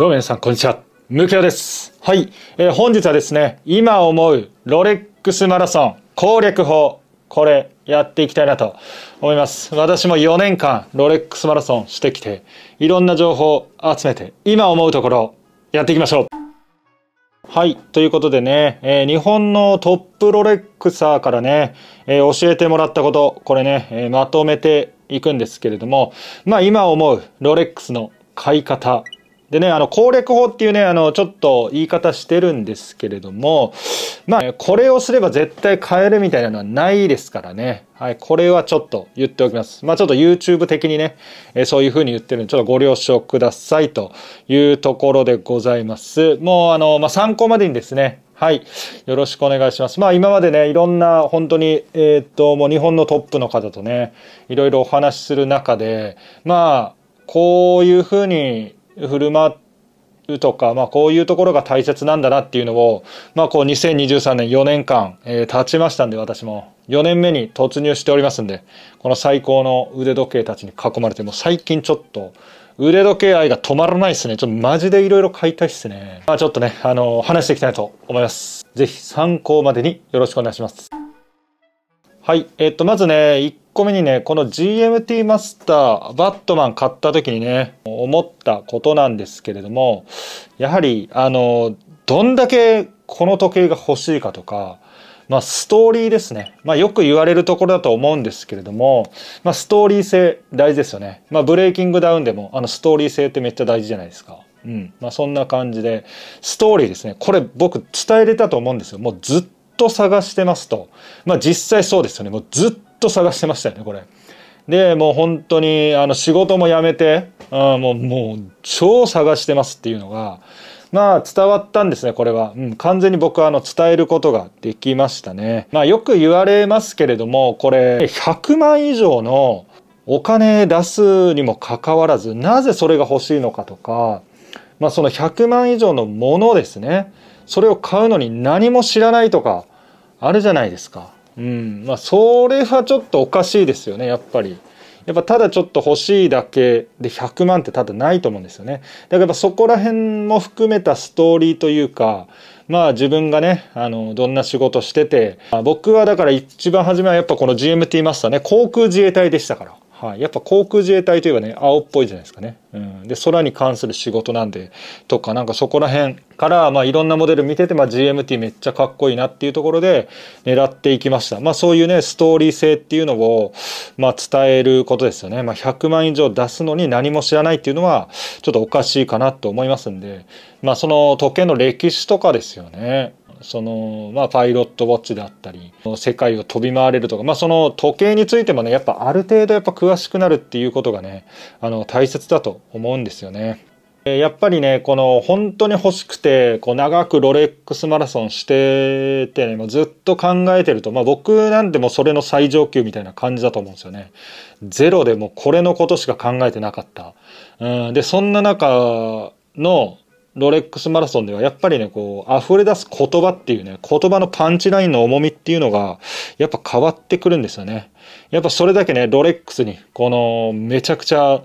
どうも皆さん、こんにちは。むけおです。はい、えー、本日はですね、今思うロレックスマラソン攻略法、これやっていきたいなと思います。私も4年間ロレックスマラソンしてきて、いろんな情報を集めて、今思うところやっていきましょう。はい。ということでね、えー、日本のトップロレックサーからね、えー、教えてもらったこと、これね、えまとめていくんですけれども、まあ今思うロレックスの買い方でね、あの、攻略法っていうね、あの、ちょっと言い方してるんですけれども、まあ、これをすれば絶対買えるみたいなのはないですからね。はい、これはちょっと言っておきます。まあ、ちょっと YouTube 的にね、えそういう風に言ってるんで、ちょっとご了承くださいというところでございます。もう、あの、まあ、参考までにですね、はい。よろしくお願いします。まあ今までね、いろんな本当に、えー、っと、もう日本のトップの方とね、いろいろお話しする中で、まあ、こういうふうに振る舞うとか、まあ、こういうところが大切なんだなっていうのを、まあ、こう2023年4年間、えー、経ちましたんで私も4年目に突入しておりますんでこの最高の腕時計たちに囲まれてもう最近ちょっと腕時計愛が止まらないですねちょっとマジでいろいろ買いたいっすね、まあ、ちょっとねあの話していきたいと思います是非参考までによろしくお願いしますはい。えっと、まずね、個目にね、この GMT マスター、バットマン買った時にね、思ったことなんですけれども、やはり、あの、どんだけこの時計が欲しいかとか、まあ、ストーリーですね。まあ、よく言われるところだと思うんですけれども、まあ、ストーリー性大事ですよね。まあ、ブレイキングダウンでも、あの、ストーリー性ってめっちゃ大事じゃないですか。うん。まあ、そんな感じで、ストーリーですね。これ僕伝えれたと思うんですよ。もうずっと探してますと。まあ、実際そうですよね。もうずっとと探してましたよねこれ。でもう本当にあの仕事も辞めてあもうもう超探してますっていうのがまあ伝わったんですねこれは、うん、完全に僕はあの伝えることができましたねまあよく言われますけれどもこれ100万以上のお金出すにもかかわらずなぜそれが欲しいのかとかまあその100万以上のものですねそれを買うのに何も知らないとかあるじゃないですかうんまあそれはちょっとおかしいですよねやっぱり。やっぱただちょっと欲しいだけで100万ってただないと思うんですよね。だからそこら辺も含めたストーリーというか、まあ自分がね、あの、どんな仕事してて、僕はだから一番初めはやっぱこの GMT マスターね、航空自衛隊でしたから。はい、やっぱ航空自衛隊といえばね青っぽいじゃないですかね、うん、で空に関する仕事なんでとかなんかそこら辺から、まあ、いろんなモデル見てて、まあ、GMT めっちゃかっこいいなっていうところで狙っていきました、まあ、そういうねストーリー性っていうのを、まあ、伝えることですよね、まあ、100万以上出すのに何も知らないっていうのはちょっとおかしいかなと思いますんで、まあ、その時計の歴史とかですよねその、まあ、パイロットウォッチであったり、世界を飛び回れるとか、まあ、その時計についてもね、やっぱある程度やっぱ詳しくなるっていうことがね、あの、大切だと思うんですよね。やっぱりね、この本当に欲しくて、こう長くロレックスマラソンしててね、もうずっと考えてると、まあ僕なんでもそれの最上級みたいな感じだと思うんですよね。ゼロでもこれのことしか考えてなかった。うん、で、そんな中の、ロレックスマラソンではやっぱりね、こう、溢れ出す言葉っていうね、言葉のパンチラインの重みっていうのが、やっぱ変わってくるんですよね。やっぱそれだけね、ロレックスに、この、めちゃくちゃ、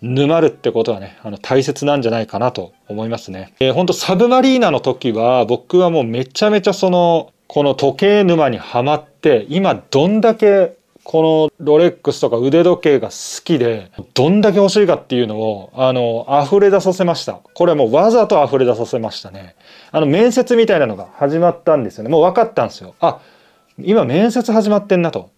沼るってことはね、あの、大切なんじゃないかなと思いますね。えー、ほんとサブマリーナの時は、僕はもうめちゃめちゃその、この時計沼にはまって、今どんだけこのロレックスとか腕時計が好きで、どんだけ欲しいかっていうのを、あの、溢れ出させました。これはもうわざと溢れ出させましたね。あの、面接みたいなのが始まったんですよね。もう分かったんですよ。あ、今面接始まってんなと。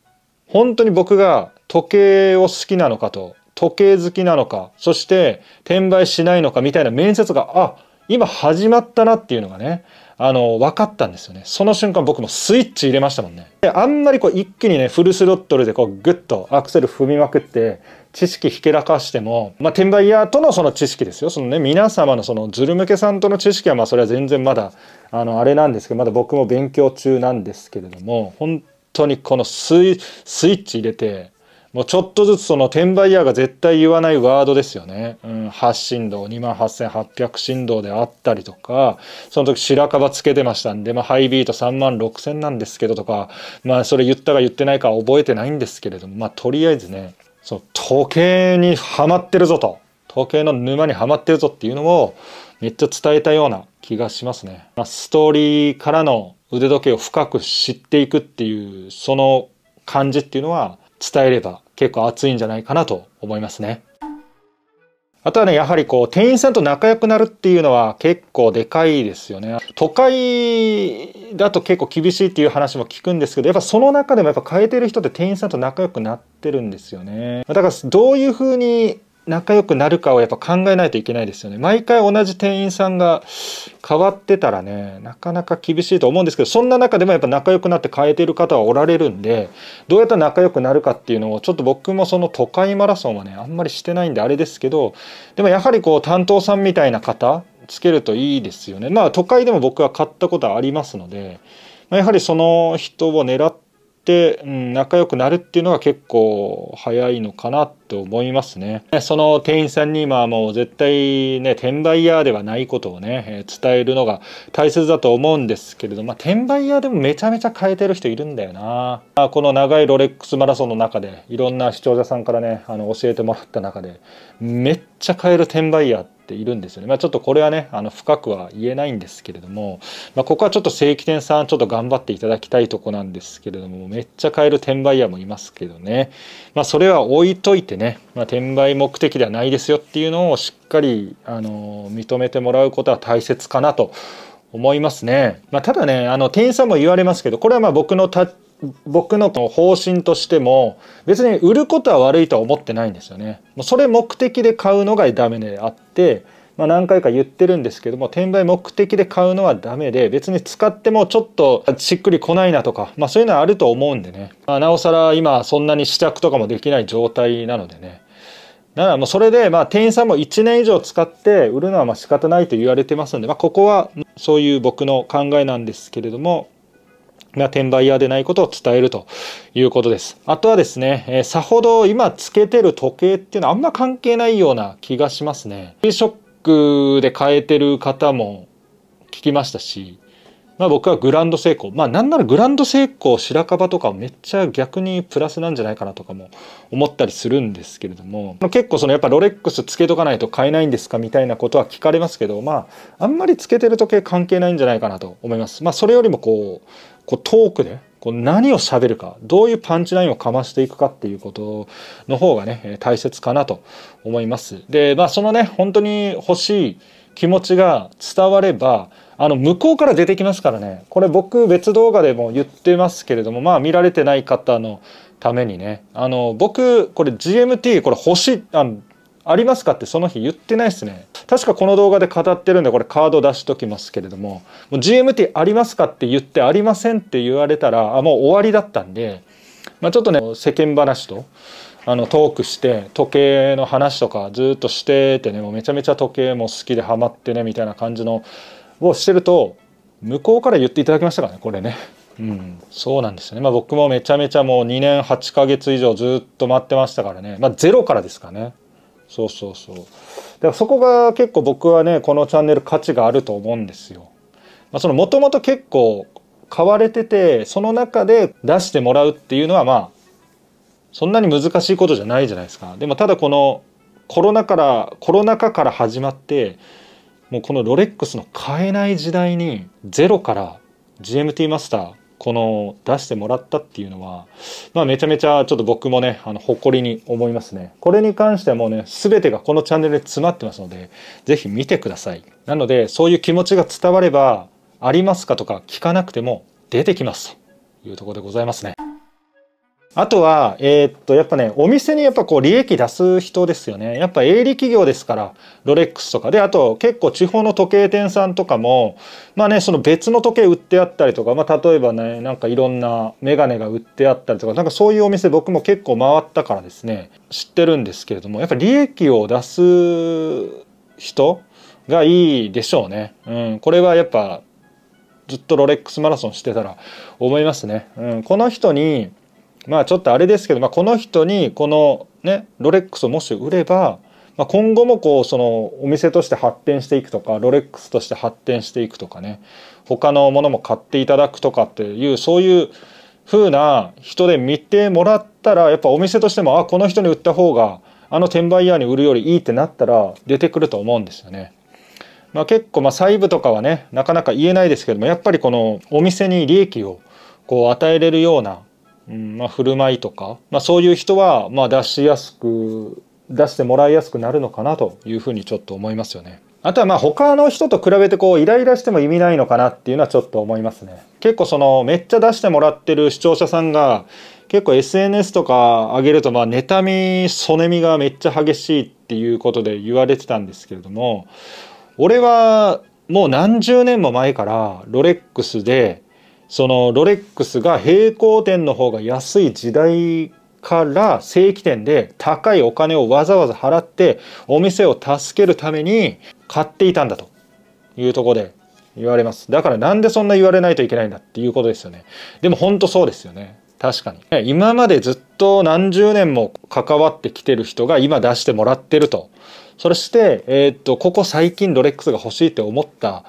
本当に僕が時計を好きなのかと、時計好きなのか、そして転売しないのかみたいな面接が、あ、今始まったなっていうのがね、あの、分かったんですよね。その瞬間僕もスイッチ入れましたもんね。で、あんまりこう一気にね、フルスロットルでこうグッとアクセル踏みまくって、知識ひけらかしても、まあ、転売屋とのその知識ですよ。そのね、皆様のそのズル向けさんとの知識は、まそれは全然まだ、あの、あれなんですけど、まだ僕も勉強中なんですけれども、本当にこのスイスイッチ入れて、もうちょっとずつその転売ヤーが絶対言わないワードですよね。うん、発振動、28,800振動であったりとか、その時白樺つけてましたんで、まあ、ハイビート36,000なんですけどとか、まあそれ言ったか言ってないか覚えてないんですけれども、まあとりあえずね、その時計にはまってるぞと、時計の沼にはまってるぞっていうのをめっちゃ伝えたような気がしますね。まあ、ストーリーからの腕時計を深く知っていくっていう、その感じっていうのは、伝えれば結構熱いんじゃないかなと思いますね。あとはね、やはりこう、店員さんと仲良くなるっていうのは結構でかいですよね。都会だと結構厳しいっていう話も聞くんですけど、やっぱその中でもやっぱ変えてる人って店員さんと仲良くなってるんですよね。だからどういうふうに仲良くなるかをやっぱ考えないといけないですよね。毎回同じ店員さんが変わってたらね、なかなか厳しいと思うんですけど、そんな中でもやっぱ仲良くなって変えてる方はおられるんで、どうやったら仲良くなるかっていうのを、ちょっと僕もその都会マラソンはね、あんまりしてないんであれですけど、でもやはりこう担当さんみたいな方、つけるといいですよね。まあ都会でも僕は買ったことはありますので、まやはりその人を狙って、うん、仲良くなるっていうのが結構早いのかなってと思いますね。その店員さんに今もう絶対ね、転売屋ではないことをね、伝えるのが大切だと思うんですけれど、まあ、転売屋でもめちゃめちゃ変えてる人いるんだよな。まあ、この長いロレックスマラソンの中で、いろんな視聴者さんからね、あの、教えてもらった中で、めっちゃ変える転売屋って、いるんですよね。まあ、ちょっとこれはね、あの深くは言えないんですけれども、まあ、ここはちょっと正規店さん、ちょっと頑張っていただきたいとこなんですけれども、めっちゃ買える転売屋もいますけどね。まあ、それは置いといてね、ね、まあ、転売目的ではないですよっていうのをしっかりあの認めてもらうことは大切かなと思いますね。まあ、ただねあの店員さんも言われますけどこれはまあ僕のた僕の方針としても別に売ることは悪いとは思ってないんですよね。それ目的で買うのがダメであってまあ、何回か言ってるんですけども転売目的で買うのはダメで別に使ってもちょっとしっくりこないなとか、まあ、そういうのはあると思うんでね、まあ、なおさら今そんなに試着とかもできない状態なのでねだからもうそれでまあ店員さんも1年以上使って売るのはまあ仕方ないと言われてますんで、まあ、ここはそういう僕の考えなんですけれどもが転売屋でないことを伝えるということです。あとはですね、えー、さほど今つけてる時計っていうのはあんま関係ないような気がしますね。ショックで変えてる方も聞きましたし、まあ、僕はグランド成功まあなんならグランド成功白樺とかめっちゃ逆にプラスなんじゃないかなとかも思ったりするんですけれども結構そのやっぱロレックスつけとかないと買えないんですかみたいなことは聞かれますけどまああんまりつけてる時計関係ないんじゃないかなと思います。まあ、それよりもこうこうークでこう何を喋るかどういうパンチラインをかましていくかっていうことの方がね大切かなと思います。でまあそのね本当に欲しい気持ちが伝わればあの向こうから出てきますからねこれ僕別動画でも言ってますけれどもまあ見られてない方のためにねあの僕これ GMT これ欲しいあのありますかってその日言ってないですね確かこの動画で語ってるんでこれカード出しときますけれどももう GMT ありますかって言ってありませんって言われたらあもう終わりだったんで、まあ、ちょっとね世間話とあのトークして時計の話とかずっとしててねもうめちゃめちゃ時計も好きでハマってねみたいな感じのをしてると向こうから言っていただきましたからねこれね。うん、そうなんですよね、まあ、僕もめちゃめちゃもう2年8ヶ月以上ずっと待ってましたからね、まあ、ゼロからですかねそうそうそうだからそこが結構僕はねこのチャンネル価値があると思うんですよもともと結構買われててその中で出してもらうっていうのはまあそんなに難しいことじゃないじゃないですかでもただこのコロナからコロナ禍から始まってもうこのロレックスの買えない時代にゼロから GMT マスターこの出してもらったっていうのは、まあ、めちゃめちゃちょっと僕もねあの誇りに思いますねこれに関してはもうね全てがこのチャンネルで詰まってますので是非見てくださいなのでそういう気持ちが伝わればありますかとか聞かなくても出てきますというところでございますね。あとは、えー、っと、やっぱね、お店にやっぱこう利益出す人ですよね。やっぱ営利企業ですから、ロレックスとか。で、あと結構地方の時計店さんとかも、まあね、その別の時計売ってあったりとか、まあ例えばね、なんかいろんなメガネが売ってあったりとか、なんかそういうお店僕も結構回ったからですね、知ってるんですけれども、やっぱ利益を出す人がいいでしょうね。うん、これはやっぱずっとロレックスマラソンしてたら思いますね。うん、この人に、まあちょっとあれですけど、まあ、この人にこのねロレックスをもし売れば、まあ、今後もこうそのお店として発展していくとかロレックスとして発展していくとかね他のものも買っていただくとかっていうそういう風な人で見てもらったらやっぱお店としてもあこの人に売った方があの転売ヤーに売るよりいいってなったら出てくると思うんですよね。まあ、結構ま細部とかはねなかなか言えないですけどもやっぱりこのお店に利益をこう与えれるようなうんまあ、振る舞いとか、まあ、そういう人はまあ出しやすく出してもらいやすくなるのかなというふうにちょっと思いますよね。あとはまあ他の人と比べてこうイライラしても意味ないのかなっていうのはちょっと思いますね。結構そのめっちゃ出してもらってる視聴者さんが結構 SNS とか上げるとまあ妬み、そねみがめっちゃ激しいっていうことで言われてたんですけれども、俺はもう何十年も前からロレックスでそのロレックスが平行点の方が安い時代から正規店で高いお金をわざわざ払ってお店を助けるために買っていたんだというとこで言われますだからなんでそんな言われないといけないんだっていうことですよねでも本当そうですよね確かに今までずっと何十年も関わってきてる人が今出してもらってるとそして、えー、っとここ最近ロレックスが欲しいって思った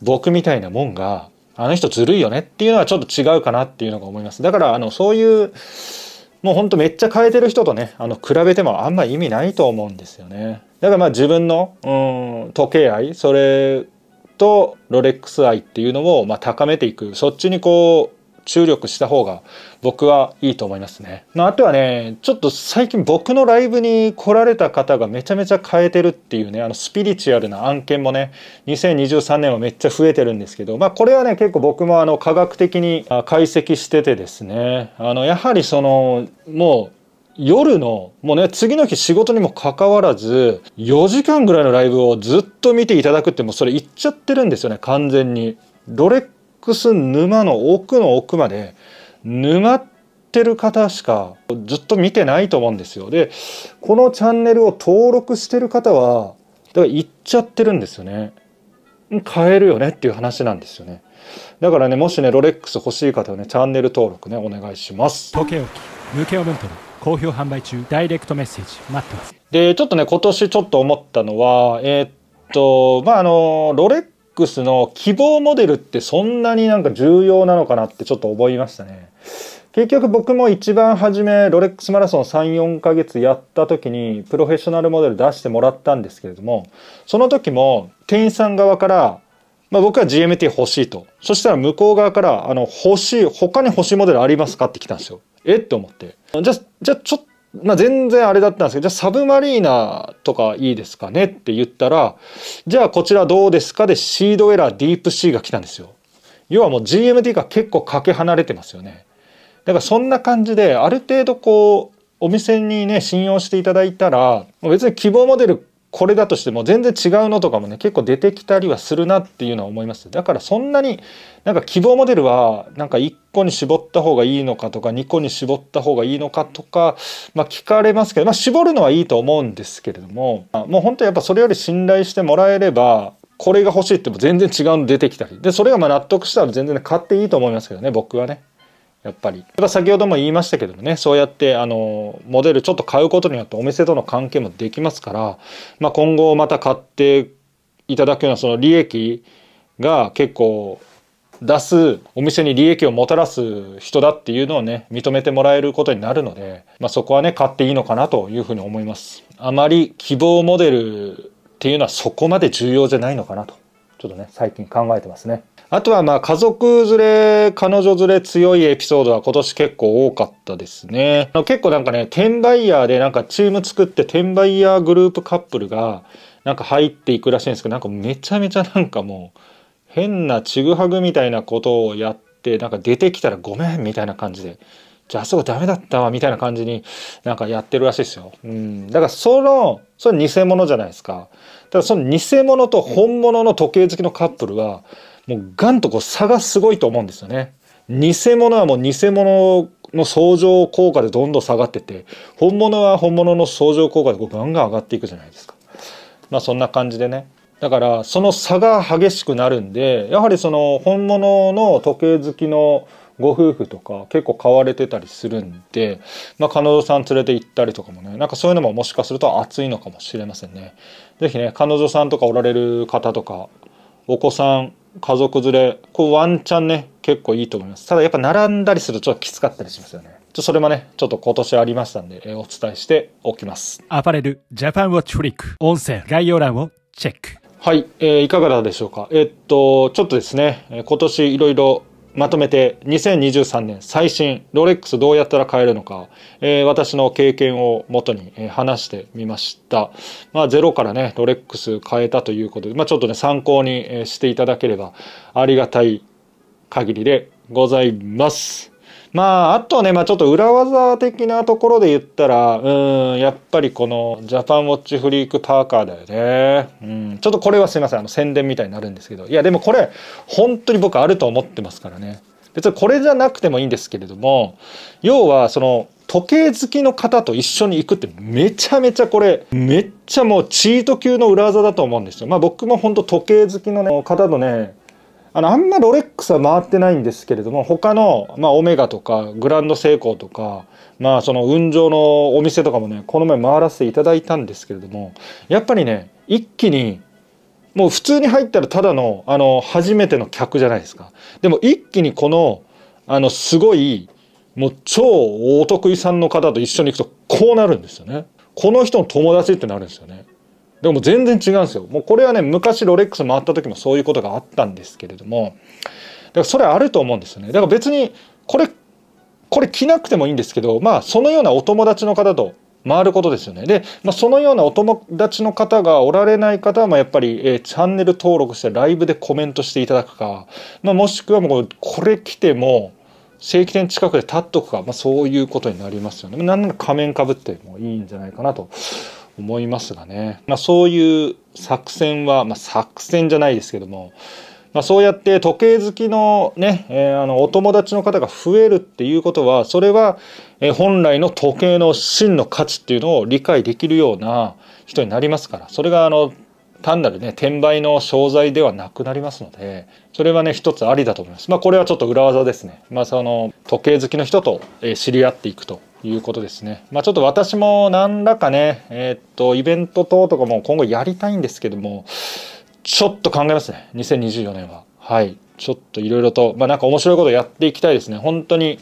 僕みたいなもんがあの人ずるいよねっていうのはちょっと違うかなっていうのが思います。だからあのそういうもうほんとめっちゃ変えてる人とねあの比べてもあんま意味ないと思うんですよね。だからまあ自分のうん時計愛それとロレックス愛っていうのをまあ高めていくそっちにこう注力した方が僕はいいと思いますね。あとはね、ちょっと最近僕のライブに来られた方がめちゃめちゃ変えてるっていうね、あのスピリチュアルな案件もね、2023年はめっちゃ増えてるんですけど、まあこれはね、結構僕もあの科学的に解析しててですね、あのやはりその、もう夜のもうね次の日仕事にもかかわらず4時間ぐらいのライブをずっと見ていただくってもうそれ言っちゃってるんですよね完全に。ロレッす沼の奥の奥まで沼ってる方しかずっと見てないと思うんですよ。で、このチャンネルを登録してる方は、だから行っちゃってるんですよね。買えるよねっていう話なんですよね。だからね、もしね、ロレックス欲しい方はね、チャンネル登録ね、お願いします。時計置き、けをメントル、好評販売中、ダイレクトメッセージ、待ってます。で、ちょっとね、今年ちょっと思ったのは、えー、っと、まあ、あの、ロレック X の希望モデルってそんなになんか重要なのかなってちょっと思いましたね。結局僕も一番初めロレックスマラソン34ヶ月やった時にプロフェッショナルモデル出してもらったんですけれどもその時も店員さん側から、まあ、僕は GMT 欲しいとそしたら向こう側からあの欲しい他に欲しいモデルありますかって来たんですよえって思ってじゃじゃちょっまあ、全然あれだったんですけど、じゃあサブマリーナとかいいですかねって言ったら、じゃあこちらどうですかでシードエラーディープシーが来たんですよ。要はもう GMT が結構かけ離れてますよね。だからそんな感じで、ある程度こう、お店にね、信用していただいたら、別に希望モデルこれだとしても全然違うのとかもね結構出てきたりはするなっていうのは思いますだからそんなになんか希望モデルはなんか1個に絞った方がいいのかとか2個に絞った方がいいのかとか、まあ、聞かれますけど、まあ、絞るのはいいと思うんですけれどももう本当やっぱそれより信頼してもらえればこれが欲しいっても全然違うの出てきたりでそれがまあ納得したら全然買っていいと思いますけどね僕はね。やっぱりただ先ほども言いましたけどねそうやってあのモデルちょっと買うことによってお店との関係もできますから、まあ、今後また買っていただくようなその利益が結構出すお店に利益をもたらす人だっていうのをね認めてもらえることになるので、まあ、そこはね買っていいのかなというふうに思いますあまり希望モデルっていうのはそこまで重要じゃないのかなとちょっとね最近考えてますねあとはまあ家族連れ、彼女連れ強いエピソードは今年結構多かったですね。結構なんかね、転売ヤーでなんかチーム作って転売ヤーグループカップルがなんか入っていくらしいんですけど、なんかめちゃめちゃなんかもう変なちぐはぐみたいなことをやって、なんか出てきたらごめんみたいな感じで。じゃあそうダメだったわみたいな感じになんかやってるらしいですよ。うん。だからその、それ偽物じゃないですか。ただその偽物と本物の時計好きのカップルは、うんもうガンとこう差がすごいと思うんですよね。偽物はもう偽物の相乗効果でどんどん下がってて、本物は本物の相乗効果でこうガンガン上がっていくじゃないですか。まあそんな感じでね。だからその差が激しくなるんで、やはりその本物の時計好きのご夫婦とか結構買われてたりするんで、まあ、彼女さん連れて行ったりとかもね、なんかそういうのももしかすると熱いのかもしれませんね。是非ね、彼女さんとかおられる方とか、お子さん家族連れ、こうワンチャンね、結構いいと思います。ただやっぱ並んだりするとちょっときつかったりしますよね。ちょそれもね、ちょっと今年ありましたんで、えお伝えしておきます。アパレル、ジャパンウォッチフリック、音声、概要欄をチェック。はい、えー、いかがでしょうか。えー、っと、ちょっとですね、今年いろいろまとめて2023年最新ロレックスどうやったら買えるのか、えー、私の経験をもとに、え話してみました。まあゼロからね、ロレックス変えたということで、まあちょっとね、参考にしていただければありがたい限りでございます。まあ、あとね、まあ、ちょっと裏技的なところで言ったら、うん、やっぱりこのジャパンウォッチフリークパーカーだよね。うん、ちょっとこれはすいません、あの宣伝みたいになるんですけど、いや、でもこれ、本当に僕あると思ってますからね。別にこれじゃなくてもいいんですけれども、要はその、時計好きの方と一緒に行くってめちゃめちゃこれ、めっちゃもうチート級の裏技だと思うんですよ。まあ僕も本当時計好きの、ね、方のね、あのあんまロレックスは回ってないんですけれども他のまあオメガとかグランドセイコーとかまあその雲上のお店とかもねこの前回らせていただいたんですけれどもやっぱりね一気にもう普通に入ったらただのあの初めての客じゃないですかでも一気にこのあのすごいもう超お得意さんの方と一緒に行くとこうなるんですよねこの人の友達ってなるんですよねでも全然違うんですよ。もうこれはね昔ロレックス回った時もそういうことがあったんですけれどもだからそれあると思うんですよね。だから別にこれこれ着なくてもいいんですけどまあそのようなお友達の方と回ることですよね。で、まあ、そのようなお友達の方がおられない方は、まあ、やっぱり、えー、チャンネル登録してライブでコメントしていただくか、まあ、もしくはもうこれ来ても正規店近くで立っとくか、まあ、そういうことになりますよね。なんなら仮面かぶってもいいんじゃないかなと思いますがね、まあ、そういう作戦は、まあ、作戦じゃないですけども、まあ、そうやって時計好きのね、えー、あのお友達の方が増えるっていうことはそれは、え本来の時計の真の価値っていうのを理解できるような人になりますからそれがあの単なるね転売の商材ではなくなりますのでそれはね一つありだと思いますまあこれはちょっと裏技ですねまあその時計好きの人と知り合っていくということですね。まあ、ちょっと私も何らかね、えー、っと、イベント等とかも今後やりたいんですけども、ちょっと考えますね。2024年は。はい。ちょっといろいろと、まあ、なんか面白いことやっていきたいですね。本当に、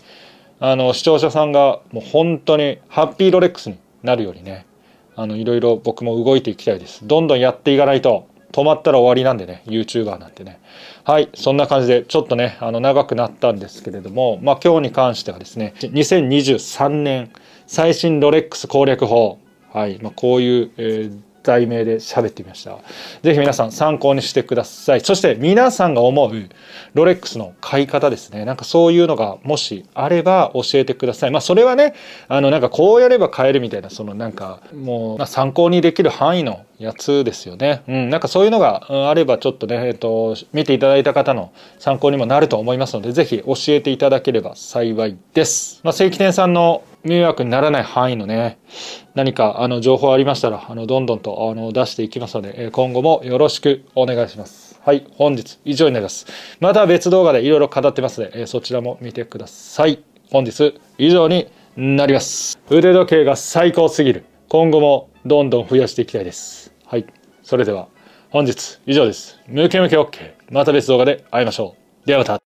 あの、視聴者さんが、もう本当に、ハッピーロレックスになるようにね、あの、いろいろ僕も動いていきたいです。どんどんやっていかないと、止まったら終わりなんでね、YouTuber なんてね。はい、そんな感じで、ちょっとね、あの、長くなったんですけれども、まあ、今日に関してはですね、2023年最新ロレックス攻略法。はい、まあ、こういう、えー題名で喋ってみました。ぜひ皆さん参考にしてください。そして皆さんが思うロレックスの買い方ですね。なんかそういうのがもしあれば教えてください。まあそれはね、あのなんかこうやれば買えるみたいな、そのなんかもう参考にできる範囲のやつですよね。うん、なんかそういうのがあればちょっとね、えっと、見ていただいた方の参考にもなると思いますので、ぜひ教えていただければ幸いです。まあ、正規店さんの迷惑にならない範囲のね、何か、あの、情報ありましたら、あの、どんどんと、あの、出していきますので、今後もよろしくお願いします。はい、本日以上になります。また別動画でいろいろ語ってますので、そちらも見てください。本日以上になります。腕時計が最高すぎる。今後もどんどん増やしていきたいです。はい、それでは本日以上です。ムケムケ OK。また別動画で会いましょう。ではまた。